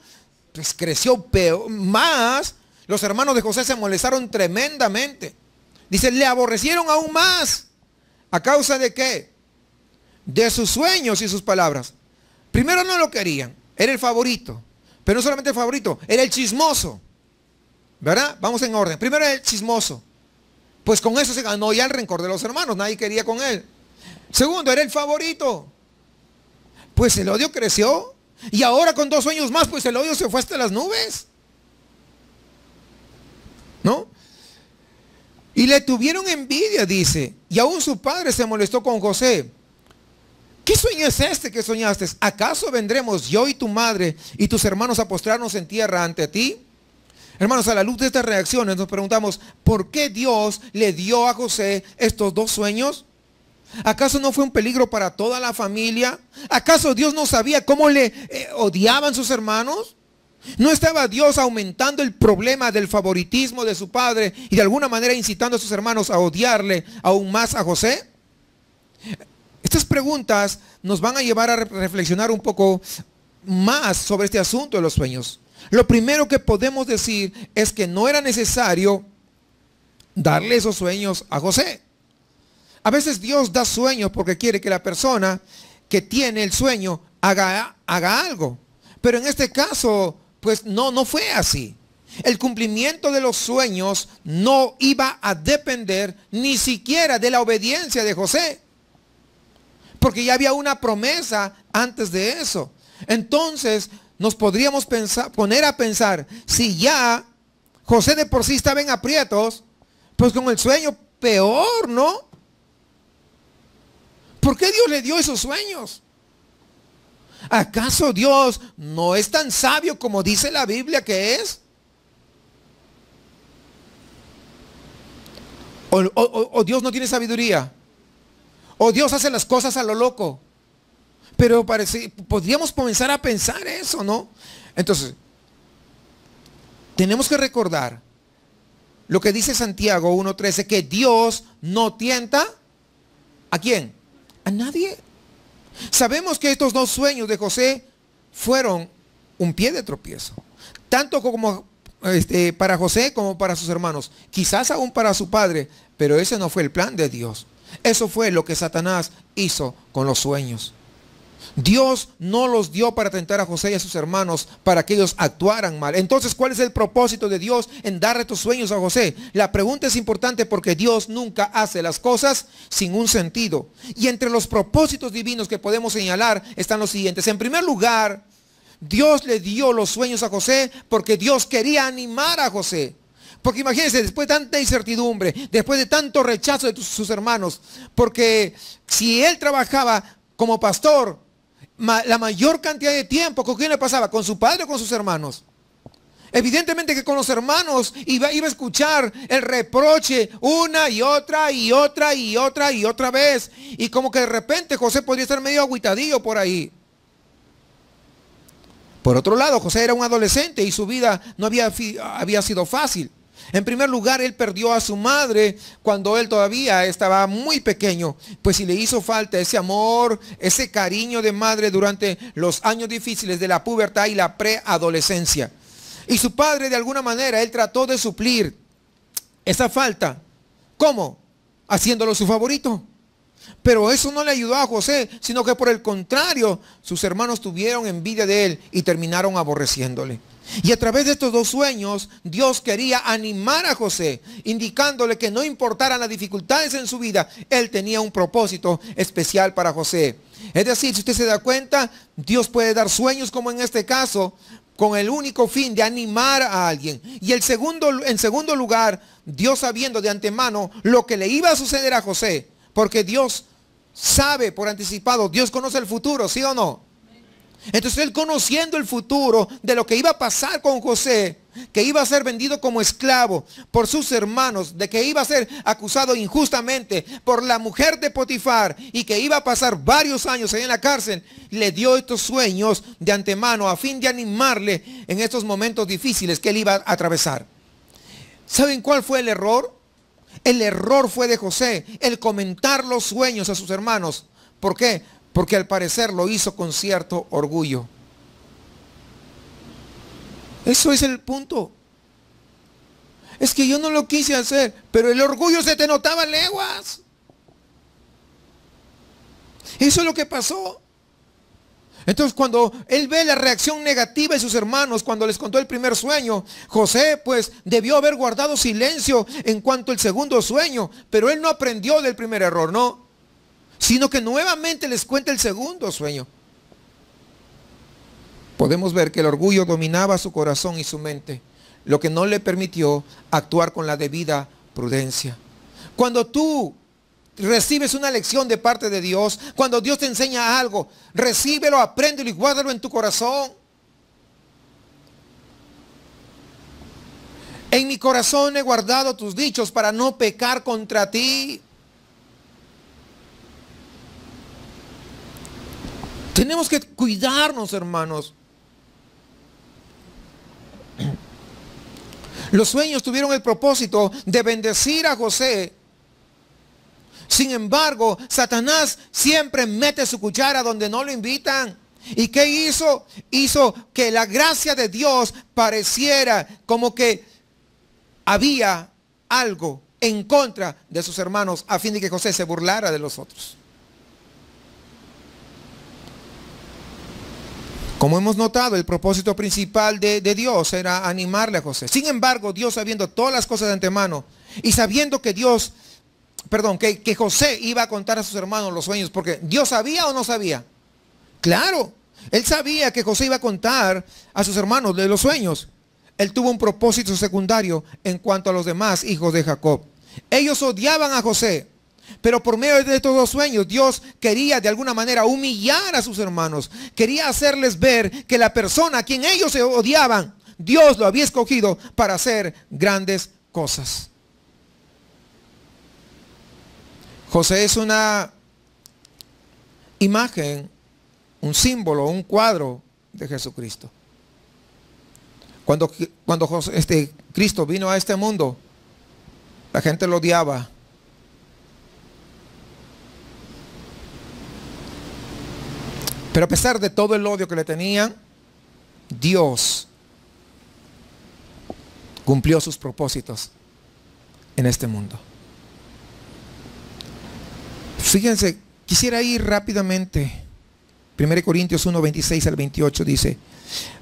Pues creció peor, más. Los hermanos de José se molestaron tremendamente. Dice, le aborrecieron aún más. ¿A causa de qué? de sus sueños y sus palabras. Primero no lo querían, era el favorito, pero no solamente el favorito, era el chismoso. ¿Verdad? Vamos en orden. Primero era el chismoso. Pues con eso se ganó ya el rencor de los hermanos, nadie quería con él. Segundo, era el favorito. Pues el odio creció y ahora con dos sueños más, pues el odio se fue hasta las nubes. ¿No? Y le tuvieron envidia, dice. Y aún su padre se molestó con José ¿Qué sueño es este que soñaste? ¿Acaso vendremos yo y tu madre y tus hermanos a postrarnos en tierra ante ti? Hermanos, a la luz de estas reacciones nos preguntamos, ¿por qué Dios le dio a José estos dos sueños? ¿Acaso no fue un peligro para toda la familia? ¿Acaso Dios no sabía cómo le eh, odiaban sus hermanos? ¿No estaba Dios aumentando el problema del favoritismo de su padre y de alguna manera incitando a sus hermanos a odiarle aún más a José? Estas preguntas nos van a llevar a reflexionar un poco más sobre este asunto de los sueños. Lo primero que podemos decir es que no era necesario darle esos sueños a José. A veces Dios da sueños porque quiere que la persona que tiene el sueño haga, haga algo. Pero en este caso, pues no, no fue así. El cumplimiento de los sueños no iba a depender ni siquiera de la obediencia de José porque ya había una promesa antes de eso. Entonces nos podríamos poner a pensar, si ya José de por sí estaba en aprietos, pues con el sueño peor, ¿no? ¿Por qué Dios le dio esos sueños? ¿Acaso Dios no es tan sabio como dice la Biblia que es? o Dios no tiene sabiduría? O Dios hace las cosas a lo loco. Pero parece, podríamos comenzar a pensar eso, ¿no? Entonces, tenemos que recordar lo que dice Santiago 1.13, que Dios no tienta a quién? A nadie. Sabemos que estos dos sueños de José fueron un pie de tropiezo, tanto como este, para José como para sus hermanos, quizás aún para su padre, pero ese no fue el plan de Dios. Eso fue lo que Satanás hizo con los sueños. Dios no los dio para tentar a José y a sus hermanos para que ellos actuaran mal. Entonces, ¿cuál es el propósito de Dios en darle tus sueños a José? La pregunta es importante porque Dios nunca hace las cosas sin un sentido. Y entre los propósitos divinos que podemos señalar están los siguientes. En primer lugar, Dios le dio los sueños a José porque Dios quería animar a José. Porque imagínense, después de tanta incertidumbre, después de tanto rechazo de sus hermanos, porque si él trabajaba como pastor, la mayor cantidad de tiempo, ¿con quién le pasaba? ¿Con su padre o con sus hermanos? Evidentemente que con los hermanos iba, a escuchar el reproche una y otra y otra y otra y otra vez. Y como que de repente José podría estar medio aguitadillo por ahí. Por otro lado, José era un adolescente y su vida no había, había sido fácil. En primer lugar, él perdió a su madre cuando él todavía estaba muy pequeño. Pues si le hizo falta ese amor, ese cariño de madre durante los años difíciles de la pubertad y la preadolescencia. Y su padre, de alguna manera, él trató de suplir esa falta. ¿Cómo? Haciéndolo su favorito. Pero eso no le ayudó a José, sino que por el contrario, sus hermanos tuvieron envidia de él y terminaron aborreciéndole. Y a través de estos dos sueños, Dios quería animar a José, indicándole que no importaran las dificultades en su vida, él tenía un propósito especial para José. Es decir, si usted se da cuenta, Dios puede dar sueños como en este caso, con el único fin de animar a alguien. Y el segundo, en segundo lugar, Dios sabiendo de antemano lo que le iba a suceder a José, porque Dios sabe por anticipado, Dios conoce el futuro, ¿sí o no? Entonces él conociendo el futuro de lo que iba a pasar con José, que iba a ser vendido como esclavo por sus hermanos, de que iba a ser acusado injustamente por la mujer de Potifar y que iba a pasar varios años ahí en la cárcel, le dio estos sueños de antemano a fin de animarle en estos momentos difíciles que él iba a atravesar. ¿Saben cuál fue el error? El error fue de José, el comentar los sueños a sus hermanos. ¿Por qué? porque al parecer lo hizo con cierto orgullo. Eso es el punto. Es que yo no lo quise hacer, pero el orgullo se te notaba leguas. Eso es lo que pasó. Entonces cuando él ve la reacción negativa de sus hermanos cuando les contó el primer sueño, José pues debió haber guardado silencio en cuanto al segundo sueño, pero él no aprendió del primer error, ¿no? sino que nuevamente les cuenta el segundo sueño. Podemos ver que el orgullo dominaba su corazón y su mente, lo que no le permitió actuar con la debida prudencia. Cuando tú recibes una lección de parte de Dios, cuando Dios te enseña algo, recíbelo, apréndelo y guárdalo en tu corazón. En mi corazón he guardado tus dichos para no pecar contra ti. Tenemos que cuidarnos, hermanos. Los sueños tuvieron el propósito de bendecir a José. Sin embargo, Satanás siempre mete su cuchara donde no lo invitan. ¿Y qué hizo? Hizo que la gracia de Dios pareciera como que había algo en contra de sus hermanos a fin de que José se burlara de los otros. Como hemos notado, el propósito principal de, Dios era animarle a José. Sin embargo, Dios sabiendo todas las cosas de antemano y sabiendo que Dios, perdón, que, José iba a contar a sus hermanos los sueños, porque Dios sabía o no sabía. Claro, él sabía que José iba a contar a sus hermanos de los sueños. Él tuvo un propósito secundario en cuanto a los demás hijos de Jacob. Ellos odiaban a José pero por medio de estos dos sueños, Dios quería de alguna manera humillar a sus hermanos. Quería hacerles ver que la persona a quien ellos se odiaban, Dios lo había escogido para hacer grandes cosas. José es una imagen, un símbolo, un cuadro de Jesucristo. Cuando, cuando este Cristo vino a este mundo, la gente lo odiaba, Pero a pesar de todo el odio que le tenían, Dios cumplió sus propósitos en este mundo. Fíjense, quisiera ir rápidamente. 1 Corintios 1, 26 al 28 dice,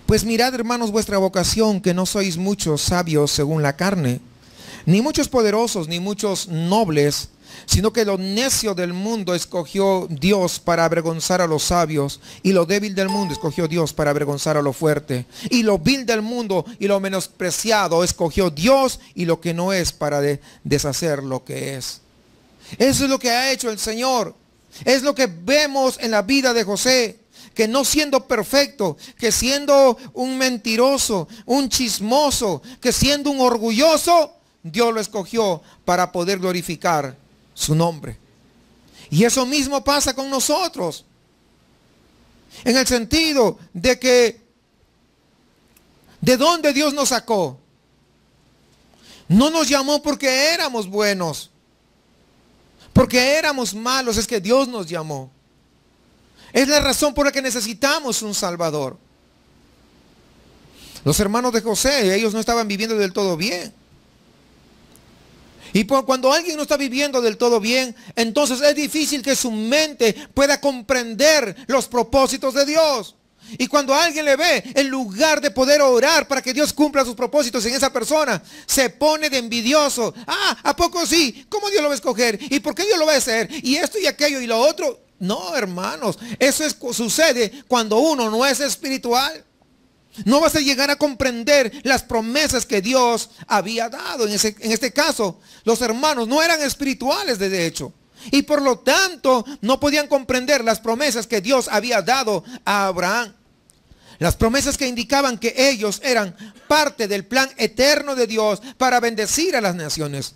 pues mirad hermanos vuestra vocación, que no sois muchos sabios según la carne, ni muchos poderosos, ni muchos nobles, sino que lo necio del mundo escogió Dios para avergonzar a los sabios, y lo débil del mundo escogió Dios para avergonzar a lo fuerte, y lo vil del mundo y lo menospreciado escogió Dios y lo que no es para deshacer lo que es. Eso es lo que ha hecho el Señor. Es lo que vemos en la vida de José que no siendo perfecto, que siendo un mentiroso, un chismoso, que siendo un orgulloso, Dios lo escogió para poder glorificar su nombre. Y eso mismo pasa con nosotros. En el sentido de que, ¿de dónde Dios nos sacó? No nos llamó porque éramos buenos, porque éramos malos, es que Dios nos llamó. Es la razón por la que necesitamos un Salvador. Los hermanos de José, ellos no estaban viviendo del todo bien. Y cuando alguien no está viviendo del todo bien, entonces es difícil que su mente pueda comprender los propósitos de Dios. Y cuando alguien le ve, en lugar de poder orar para que Dios cumpla sus propósitos en esa persona, se pone de envidioso. Ah, ¿a poco sí? ¿Cómo Dios lo va a escoger? ¿Y por qué Dios lo va a hacer? Y esto y aquello y lo otro. No, hermanos, eso sucede cuando uno no es espiritual. No vas a llegar a comprender las promesas que Dios había dado. En, este caso, los hermanos no eran espirituales de hecho. Y por lo tanto, no podían comprender las promesas que Dios había dado a Abraham. Las promesas que indicaban que ellos eran parte del plan eterno de Dios para bendecir a las naciones.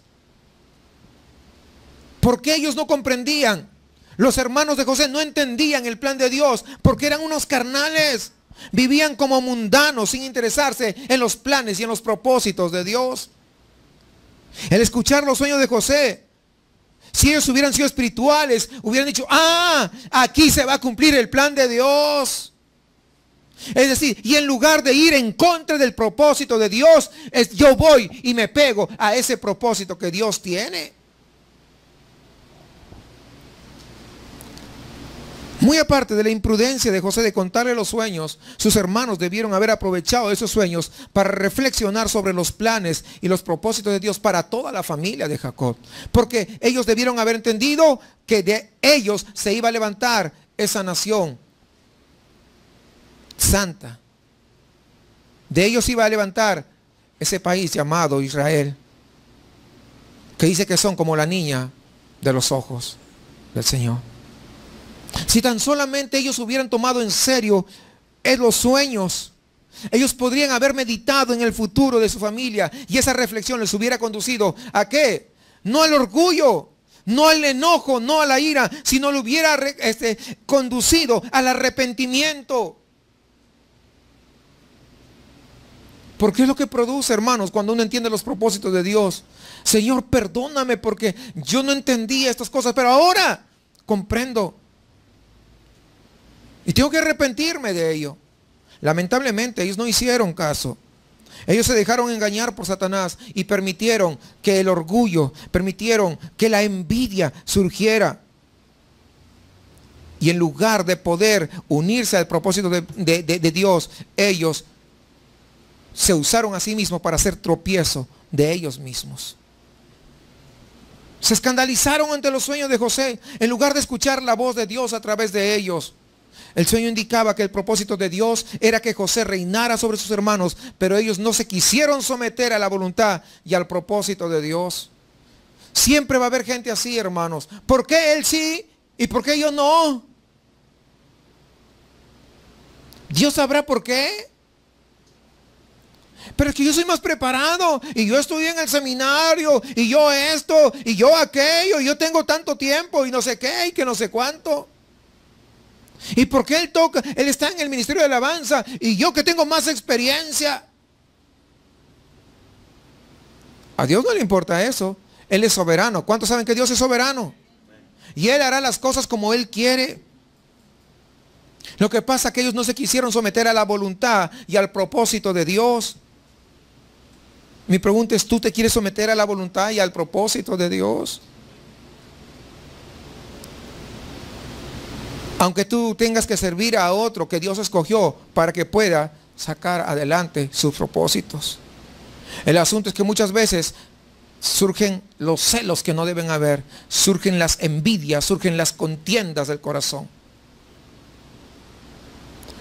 Porque ellos no comprendían. Los hermanos de José no entendían el plan de Dios porque eran unos carnales. Vivían como mundanos sin interesarse en los planes y en los propósitos de Dios. El escuchar los sueños de José, si ellos hubieran sido espirituales, hubieran dicho, ah, aquí se va a cumplir el plan de Dios. Es decir, y en lugar de ir en contra del propósito de Dios, yo voy y me pego a ese propósito que Dios tiene. Muy aparte de la imprudencia de José de contarle los sueños, sus hermanos debieron haber aprovechado esos sueños para reflexionar sobre los planes y los propósitos de Dios para toda la familia de Jacob. Porque ellos debieron haber entendido que de ellos se iba a levantar esa nación santa. De ellos iba a levantar ese país llamado Israel, que dice que son como la niña de los ojos del Señor. Si tan solamente ellos hubieran tomado en serio eh, los sueños, ellos podrían haber meditado en el futuro de su familia y esa reflexión les hubiera conducido a qué? No al orgullo, no al enojo, no a la ira, sino lo hubiera este, conducido al arrepentimiento. Porque es lo que produce, hermanos, cuando uno entiende los propósitos de Dios. Señor, perdóname porque yo no entendía estas cosas, pero ahora comprendo. Y tengo que arrepentirme de ello. Lamentablemente ellos no hicieron caso. Ellos se dejaron engañar por Satanás y permitieron que el orgullo, permitieron que la envidia surgiera. Y en lugar de poder unirse al propósito de, Dios, ellos se usaron a sí mismos para hacer tropiezo de ellos mismos. Se escandalizaron ante los sueños de José en lugar de escuchar la voz de Dios a través de ellos. El sueño indicaba que el propósito de Dios era que José reinara sobre sus hermanos, pero ellos no se quisieron someter a la voluntad y al propósito de Dios. Siempre va a haber gente así, hermanos. ¿Por qué él sí y por qué yo no? Dios sabrá por qué. Pero es que yo soy más preparado y yo estudié en el seminario y yo esto y yo aquello y yo tengo tanto tiempo y no sé qué y que no sé cuánto. ¿Y por qué él toca? Él está en el ministerio de alabanza y yo que tengo más experiencia. A Dios no le importa eso. Él es soberano. ¿Cuántos saben que Dios es soberano? Y Él hará las cosas como Él quiere. Lo que pasa es que ellos no se quisieron someter a la voluntad y al propósito de Dios. Mi pregunta es, ¿tú te quieres someter a la voluntad y al propósito de Dios? Aunque tú tengas que servir a otro que Dios escogió para que pueda sacar adelante sus propósitos. El asunto es que muchas veces surgen los celos que no deben haber, surgen las envidias, surgen las contiendas del corazón.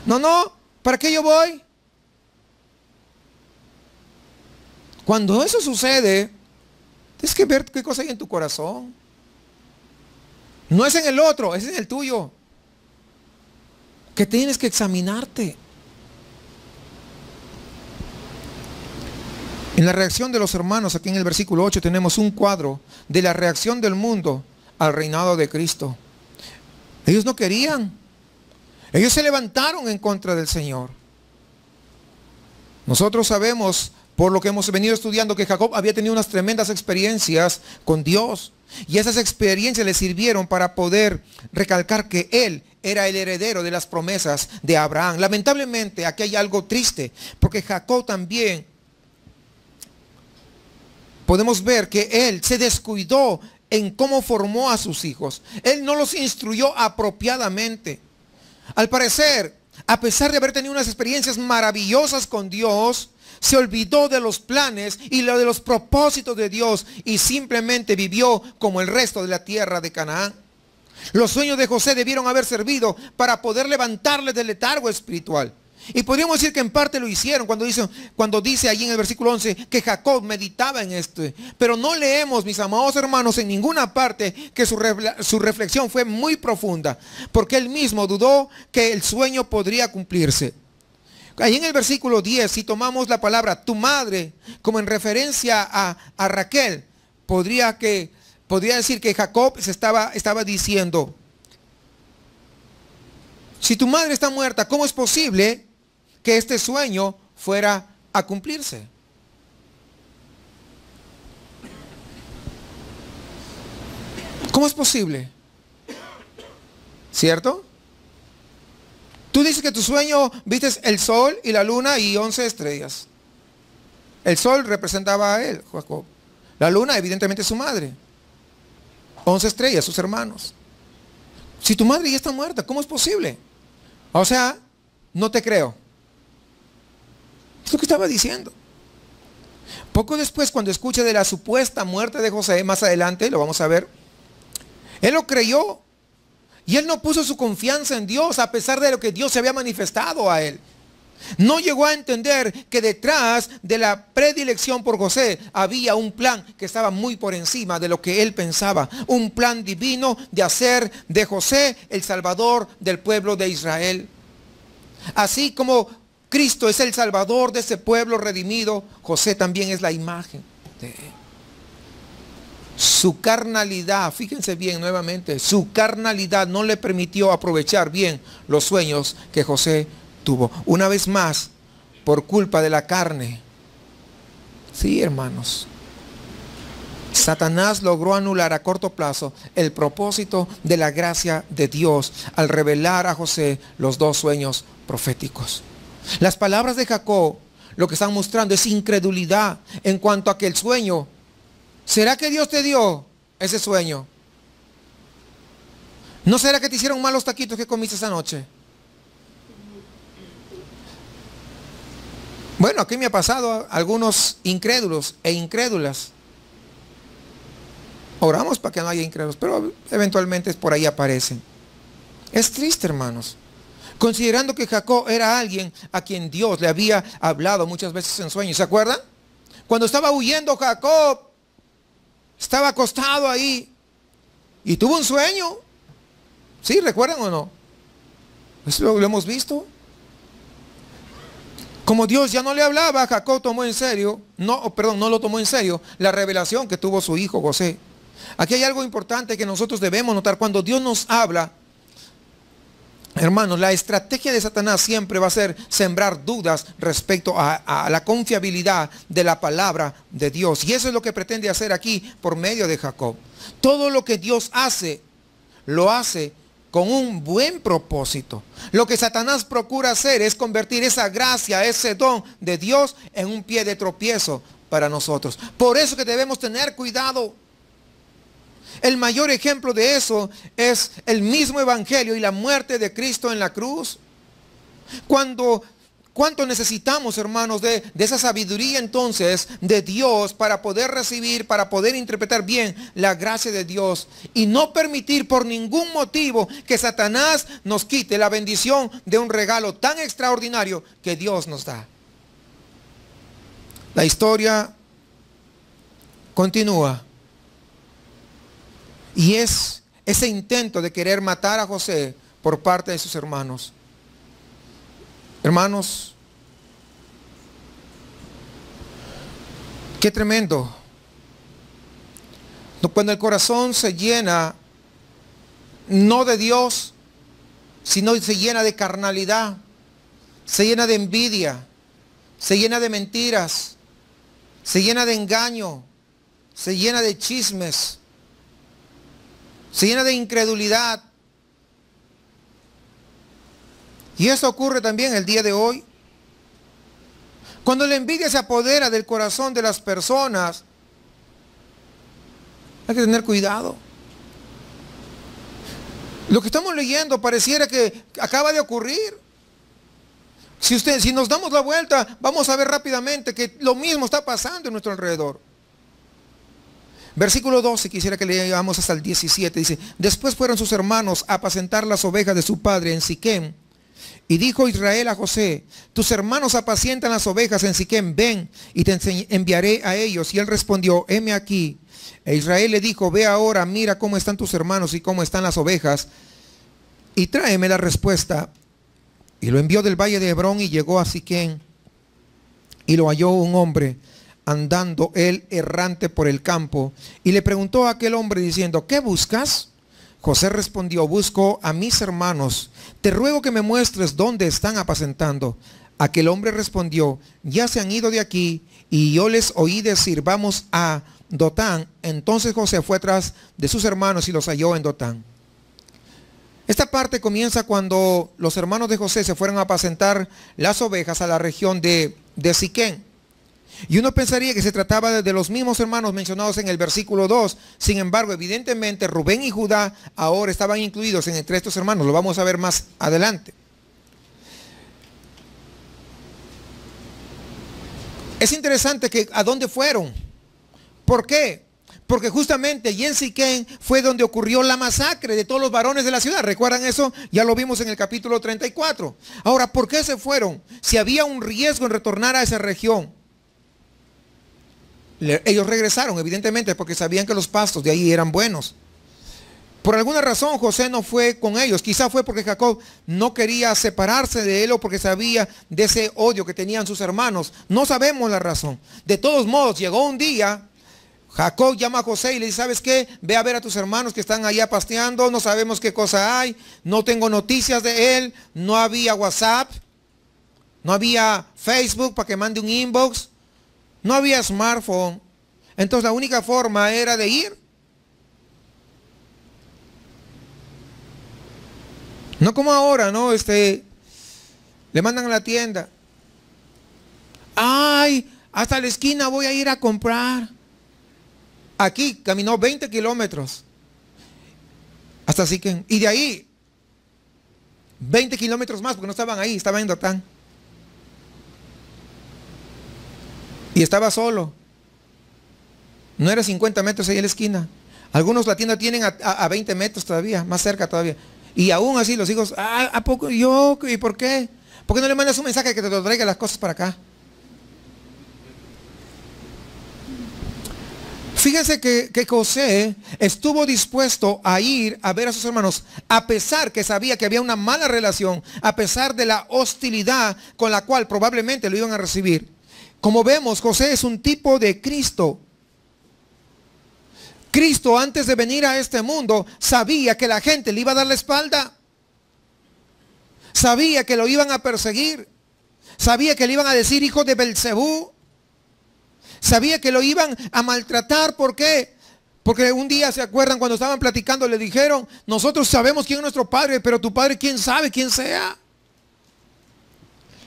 No, no, ¿para qué yo voy? Cuando eso sucede, tienes que ver qué cosa hay en tu corazón. No es en el otro, es en el tuyo que tienes que examinarte. En la reacción de los hermanos, aquí en el versículo 8 tenemos un cuadro de la reacción del mundo al reinado de Cristo. Ellos no querían. Ellos se levantaron en contra del Señor. Nosotros sabemos, por lo que hemos venido estudiando, que Jacob había tenido unas tremendas experiencias con Dios. Y esas experiencias le sirvieron para poder recalcar que él era el heredero de las promesas de Abraham. Lamentablemente aquí hay algo triste, porque Jacob también, podemos ver que él se descuidó en cómo formó a sus hijos. Él no los instruyó apropiadamente. Al parecer, a pesar de haber tenido unas experiencias maravillosas con Dios, se olvidó de los planes y de los propósitos de Dios y simplemente vivió como el resto de la tierra de Canaán. Los sueños de José debieron haber servido para poder levantarle del letargo espiritual. Y podríamos decir que en parte lo hicieron cuando dice, cuando dice allí en el versículo 11 que Jacob meditaba en esto. Pero no leemos, mis amados hermanos, en ninguna parte que su, reflexión fue muy profunda, porque él mismo dudó que el sueño podría cumplirse. Ahí en el versículo 10, si tomamos la palabra tu madre como en referencia a Raquel, podría que podría decir que Jacob se estaba, estaba diciendo, si tu madre está muerta, ¿cómo es posible que este sueño fuera a cumplirse? ¿Cómo es posible? ¿Cierto? Tú dices que tu sueño viste el sol y la luna y once estrellas. El sol representaba a él, Jacob. La luna, evidentemente, es su madre. 11 estrellas, sus hermanos. Si tu madre ya está muerta, ¿cómo es posible? O sea, no te creo. Es lo que estaba diciendo. Poco después, cuando escucha de la supuesta muerte de José, más adelante, lo vamos a ver, él lo creyó. Y él no puso su confianza en Dios a pesar de lo que Dios se había manifestado a él. No llegó a entender que detrás de la predilección por José había un plan que estaba muy por encima de lo que él pensaba. Un plan divino de hacer de José el salvador del pueblo de Israel. Así como Cristo es el salvador de ese pueblo redimido, José también es la imagen de él. Su carnalidad, fíjense bien nuevamente, su carnalidad no le permitió aprovechar bien los sueños que José tuvo. Una vez más, por culpa de la carne. Sí, hermanos. Satanás logró anular a corto plazo el propósito de la gracia de Dios al revelar a José los dos sueños proféticos. Las palabras de Jacob lo que están mostrando es incredulidad en cuanto a que el sueño, ¿será que Dios te dio ese sueño? ¿No será que te hicieron mal los taquitos que comiste esa noche? Bueno, aquí me ha pasado algunos incrédulos e incrédulas. Oramos para que no haya incrédulos, pero eventualmente por ahí aparecen. Es triste, hermanos. Considerando que Jacob era alguien a quien Dios le había hablado muchas veces en sueños. ¿Se acuerdan? Cuando estaba huyendo Jacob, estaba acostado ahí y tuvo un sueño. ¿Sí? ¿Recuerdan o no? Eso lo, lo hemos visto. Como Dios ya no le hablaba, Jacob tomó en serio, no, oh, perdón, no lo tomó en serio, la revelación que tuvo su hijo José. Aquí hay algo importante que nosotros debemos notar. Cuando Dios nos habla, hermanos, la estrategia de Satanás siempre va a ser sembrar dudas respecto a, a, la confiabilidad de la palabra de Dios. Y eso es lo que pretende hacer aquí por medio de Jacob. Todo lo que Dios hace, lo hace con un buen propósito. Lo que Satanás procura hacer es convertir esa gracia, ese don de Dios en un pie de tropiezo para nosotros. Por eso que debemos tener cuidado. El mayor ejemplo de eso es el mismo evangelio y la muerte de Cristo en la cruz. Cuando ¿Cuánto necesitamos, hermanos, de, esa sabiduría entonces de Dios para poder recibir, para poder interpretar bien la gracia de Dios? Y no permitir por ningún motivo que Satanás nos quite la bendición de un regalo tan extraordinario que Dios nos da. La historia continúa. Y es ese intento de querer matar a José por parte de sus hermanos. Hermanos, qué tremendo. Cuando el corazón se llena, no de Dios, sino se llena de carnalidad, se llena de envidia, se llena de mentiras, se llena de engaño, se llena de chismes, se llena de incredulidad, Y eso ocurre también el día de hoy. Cuando la envidia se apodera del corazón de las personas, hay que tener cuidado. Lo que estamos leyendo pareciera que acaba de ocurrir. Si, si nos damos la vuelta, vamos a ver rápidamente que lo mismo está pasando en nuestro alrededor. Versículo 12, quisiera que leamos hasta el 17, dice, después fueron sus hermanos a apacentar las ovejas de su padre en Siquem. Y dijo Israel a José, tus hermanos apacientan las ovejas en Siquén, ven y te enviaré a ellos. Y él respondió, heme aquí. E Israel le dijo, ve ahora, mira cómo están tus hermanos y cómo están las ovejas, y tráeme la respuesta. Y lo envió del valle de Hebrón y llegó a Siquén. Y lo halló un hombre andando él errante por el campo. Y le preguntó a aquel hombre diciendo, ¿qué buscas? José respondió, busco a mis hermanos, te ruego que me muestres dónde están apacentando. Aquel hombre respondió, ya se han ido de aquí y yo les oí decir, vamos a Dotán. Entonces José fue tras de sus hermanos y los halló en Dotán. Esta parte comienza cuando los hermanos de José se fueron a apacentar las ovejas a la región de, de Siquén. Y uno pensaría que se trataba de los mismos hermanos mencionados en el versículo 2. Sin embargo, evidentemente Rubén y Judá ahora estaban incluidos entre estos hermanos. Lo vamos a ver más adelante. Es interesante que a dónde fueron. ¿Por qué? Porque justamente en Siquén fue donde ocurrió la masacre de todos los varones de la ciudad. ¿Recuerdan eso? Ya lo vimos en el capítulo 34. Ahora, ¿por qué se fueron? Si había un riesgo en retornar a esa región ellos regresaron, evidentemente, porque sabían que los pastos de ahí eran buenos. Por alguna razón José no fue con ellos. Quizá fue porque Jacob no quería separarse de él o porque sabía de ese odio que tenían sus hermanos. No sabemos la razón. De todos modos, llegó un día, Jacob llama a José y le dice, ¿sabes qué? Ve a ver a tus hermanos que están allá pasteando, no sabemos qué cosa hay, no tengo noticias de él, no había WhatsApp, no había Facebook para que mande un inbox, no había smartphone. Entonces la única forma era de ir. No como ahora, ¿no? Este, le mandan a la tienda. Ay, hasta la esquina voy a ir a comprar. Aquí caminó 20 kilómetros. Hasta que, Y de ahí, 20 kilómetros más, porque no estaban ahí, estaban en tan Y estaba solo. No era 50 metros ahí en la esquina. Algunos la tienda tienen a, 20 metros todavía, más cerca todavía. Y aún así los hijos, ah, ¿a poco yo? ¿Y por qué? ¿Por qué no le mandas un mensaje que te traiga las cosas para acá? Fíjense que, que, José estuvo dispuesto a ir a ver a sus hermanos, a pesar que sabía que había una mala relación, a pesar de la hostilidad con la cual probablemente lo iban a recibir. Como vemos, José es un tipo de Cristo. Cristo antes de venir a este mundo sabía que la gente le iba a dar la espalda. Sabía que lo iban a perseguir. Sabía que le iban a decir hijo de Belcebú. Sabía que lo iban a maltratar. ¿Por qué? Porque un día, ¿se acuerdan? Cuando estaban platicando, le dijeron, nosotros sabemos quién es nuestro padre, pero tu padre, ¿quién sabe quién sea?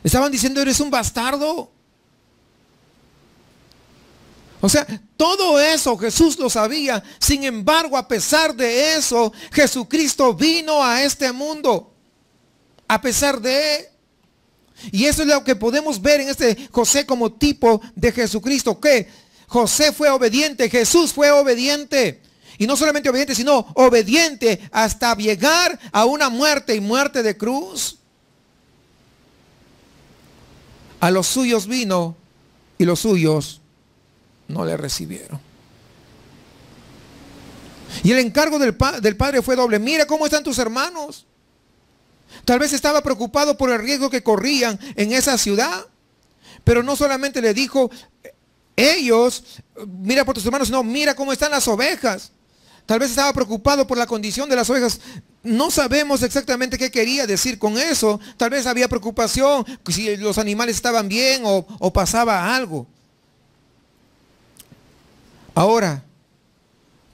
Estaban diciendo, eres un bastardo. O sea, todo eso Jesús lo sabía. Sin embargo, a pesar de eso, Jesucristo vino a este mundo. A pesar de... Y eso es lo que podemos ver en este José como tipo de Jesucristo. Que José fue obediente, Jesús fue obediente. Y no solamente obediente, sino obediente hasta llegar a una muerte y muerte de cruz. A los suyos vino y los suyos no le recibieron. Y el encargo del, padre fue doble. Mira cómo están tus hermanos. Tal vez estaba preocupado por el riesgo que corrían en esa ciudad. Pero no solamente le dijo, ellos, mira por tus hermanos, no, mira cómo están las ovejas. Tal vez estaba preocupado por la condición de las ovejas. No sabemos exactamente qué quería decir con eso. Tal vez había preocupación si los animales estaban bien o, o pasaba algo. Ahora,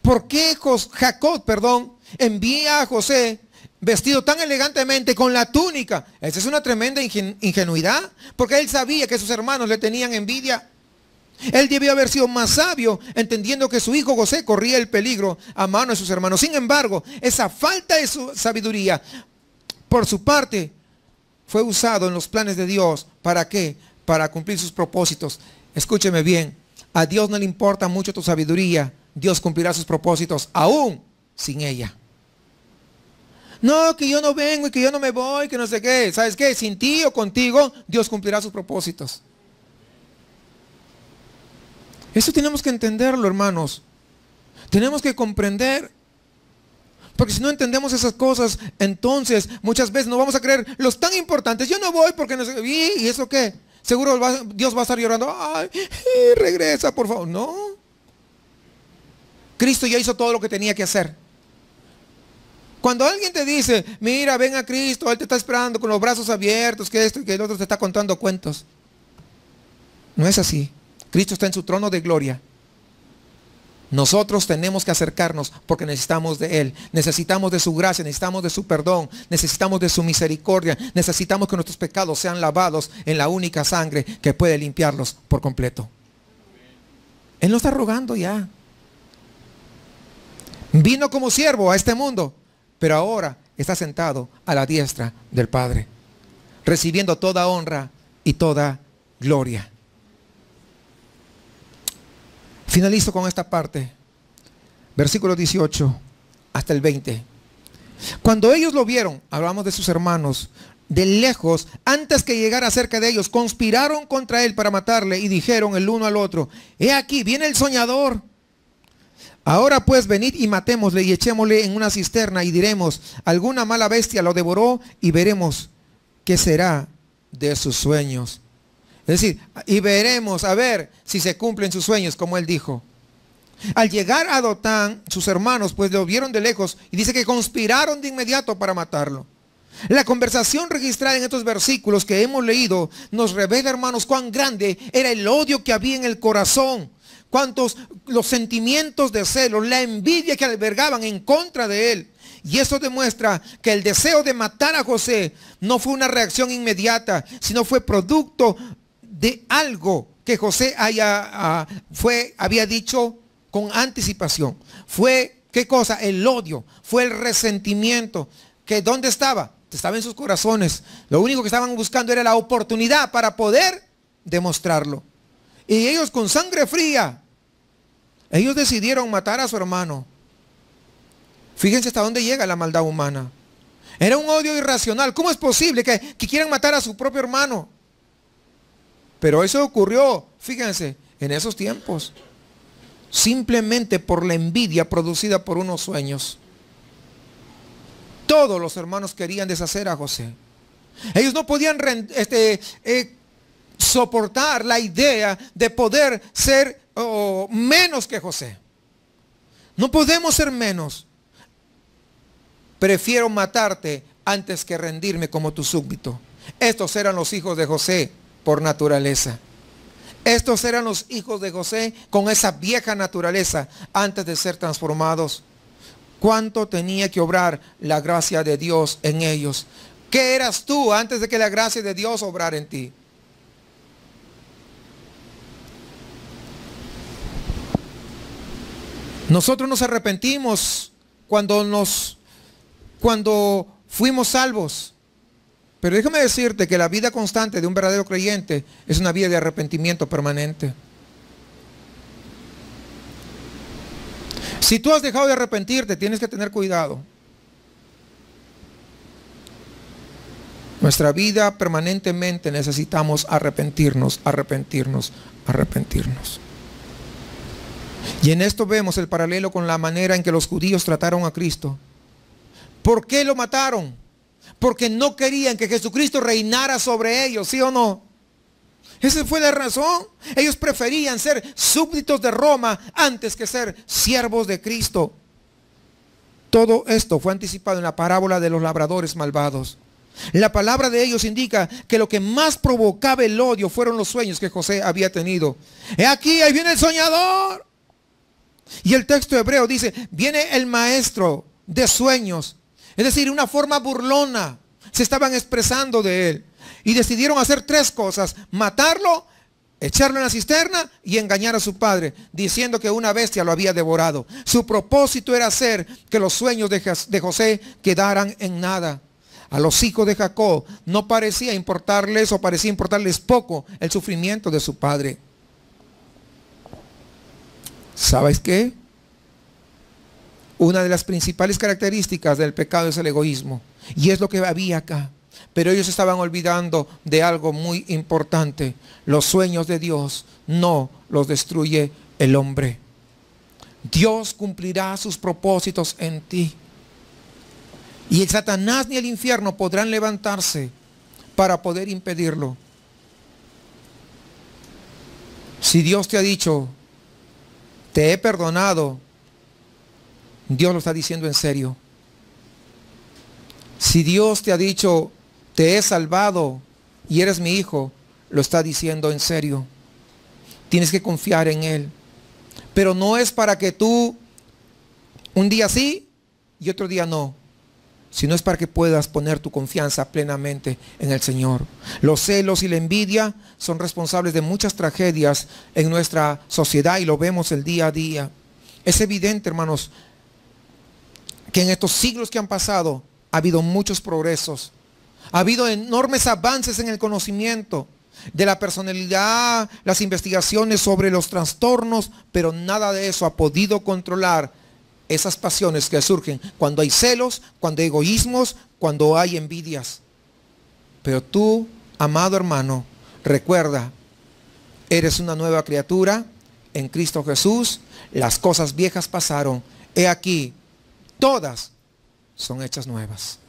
¿por qué Jacob, perdón, envía a José vestido tan elegantemente con la túnica? Esa es una tremenda ingenuidad, porque él sabía que sus hermanos le tenían envidia. Él debió haber sido más sabio, entendiendo que su hijo José corría el peligro a mano de sus hermanos. Sin embargo, esa falta de su sabiduría, por su parte, fue usado en los planes de Dios. ¿Para qué? Para cumplir sus propósitos. Escúcheme bien, a Dios no le importa mucho tu sabiduría. Dios cumplirá sus propósitos aún sin ella. No, que yo no vengo y que yo no me voy, que no sé qué. ¿Sabes qué? Sin ti o contigo, Dios cumplirá sus propósitos. Eso tenemos que entenderlo, hermanos. Tenemos que comprender. Porque si no entendemos esas cosas, entonces muchas veces no vamos a creer los tan importantes. Yo no voy porque no sé. ¿Y eso qué? Seguro Dios va a estar llorando, ay, eh, regresa, por favor. No. Cristo ya hizo todo lo que tenía que hacer. Cuando alguien te dice, mira, ven a Cristo, Él te está esperando con los brazos abiertos, que esto y que el otro te está contando cuentos. No es así. Cristo está en su trono de gloria. Nosotros tenemos que acercarnos porque necesitamos de Él. Necesitamos de su gracia, necesitamos de su perdón, necesitamos de su misericordia. Necesitamos que nuestros pecados sean lavados en la única sangre que puede limpiarlos por completo. Él nos está rogando ya. Vino como siervo a este mundo, pero ahora está sentado a la diestra del Padre, recibiendo toda honra y toda gloria. Finalizo con esta parte, versículo 18 hasta el 20. Cuando ellos lo vieron, hablamos de sus hermanos, de lejos, antes que llegara cerca de ellos, conspiraron contra él para matarle y dijeron el uno al otro, he aquí, viene el soñador. Ahora pues venid y matémosle y echémosle en una cisterna y diremos, alguna mala bestia lo devoró y veremos qué será de sus sueños. Es decir, y veremos a ver si se cumplen sus sueños, como él dijo. Al llegar a Dotán, sus hermanos pues lo vieron de lejos y dice que conspiraron de inmediato para matarlo. La conversación registrada en estos versículos que hemos leído nos revela, hermanos, cuán grande era el odio que había en el corazón, cuántos los sentimientos de celos, la envidia que albergaban en contra de él. Y eso demuestra que el deseo de matar a José no fue una reacción inmediata, sino fue producto de algo que José haya, ah, había dicho con anticipación. Fue, ¿qué cosa? El odio, fue el resentimiento. ¿Que dónde estaba? Estaba en sus corazones. Lo único que estaban buscando era la oportunidad para poder demostrarlo. Y ellos con sangre fría, ellos decidieron matar a su hermano. Fíjense hasta dónde llega la maldad humana. Era un odio irracional. ¿Cómo es posible que quieran matar a su propio hermano? Pero eso ocurrió, fíjense, en esos tiempos. Simplemente por la envidia producida por unos sueños. Todos los hermanos querían deshacer a José. Ellos no podían este, eh, soportar la idea de poder ser menos que José. No podemos ser menos. Prefiero matarte antes que rendirme como tu súbdito. Estos eran los hijos de José por naturaleza. Estos eran los hijos de José con esa vieja naturaleza antes de ser transformados. ¿Cuánto tenía que obrar la gracia de Dios en ellos? ¿Qué eras tú antes de que la gracia de Dios obrara en ti? Nosotros nos arrepentimos cuando nos cuando fuimos salvos. Pero déjame decirte que la vida constante de un verdadero creyente es una vida de arrepentimiento permanente. Si tú has dejado de arrepentirte, tienes que tener cuidado. Nuestra vida permanentemente necesitamos arrepentirnos, arrepentirnos, arrepentirnos. Y en esto vemos el paralelo con la manera en que los judíos trataron a Cristo. ¿Por qué lo mataron? porque no querían que Jesucristo reinara sobre ellos, ¿sí o no? Esa fue la razón. Ellos preferían ser súbditos de Roma antes que ser siervos de Cristo. Todo esto fue anticipado en la parábola de los labradores malvados. La palabra de ellos indica que lo que más provocaba el odio fueron los sueños que José había tenido. He aquí, ahí viene el soñador. Y el texto hebreo dice, viene el maestro de sueños es decir, una forma burlona. Se estaban expresando de él. Y decidieron hacer tres cosas. Matarlo, echarlo en la cisterna y engañar a su padre, diciendo que una bestia lo había devorado. Su propósito era hacer que los sueños de José quedaran en nada. A los hijos de Jacob no parecía importarles o parecía importarles poco el sufrimiento de su padre. ¿Sabes qué? Una de las principales características del pecado es el egoísmo. Y es lo que había acá. Pero ellos estaban olvidando de algo muy importante. Los sueños de Dios no los destruye el hombre. Dios cumplirá sus propósitos en ti. Y el Satanás ni el infierno podrán levantarse para poder impedirlo. Si Dios te ha dicho, te he perdonado Dios lo está diciendo en serio. Si Dios te ha dicho, te he salvado y eres mi hijo, lo está diciendo en serio. Tienes que confiar en Él. Pero no es para que tú un día sí y otro día no. Sino es para que puedas poner tu confianza plenamente en el Señor. Los celos y la envidia son responsables de muchas tragedias en nuestra sociedad y lo vemos el día a día. Es evidente, hermanos, que en estos siglos que han pasado ha habido muchos progresos, ha habido enormes avances en el conocimiento de la personalidad, las investigaciones sobre los trastornos, pero nada de eso ha podido controlar esas pasiones que surgen cuando hay celos, cuando hay egoísmos, cuando hay envidias. Pero tú, amado hermano, recuerda, eres una nueva criatura en Cristo Jesús, las cosas viejas pasaron. He aquí, todas son hechas nuevas.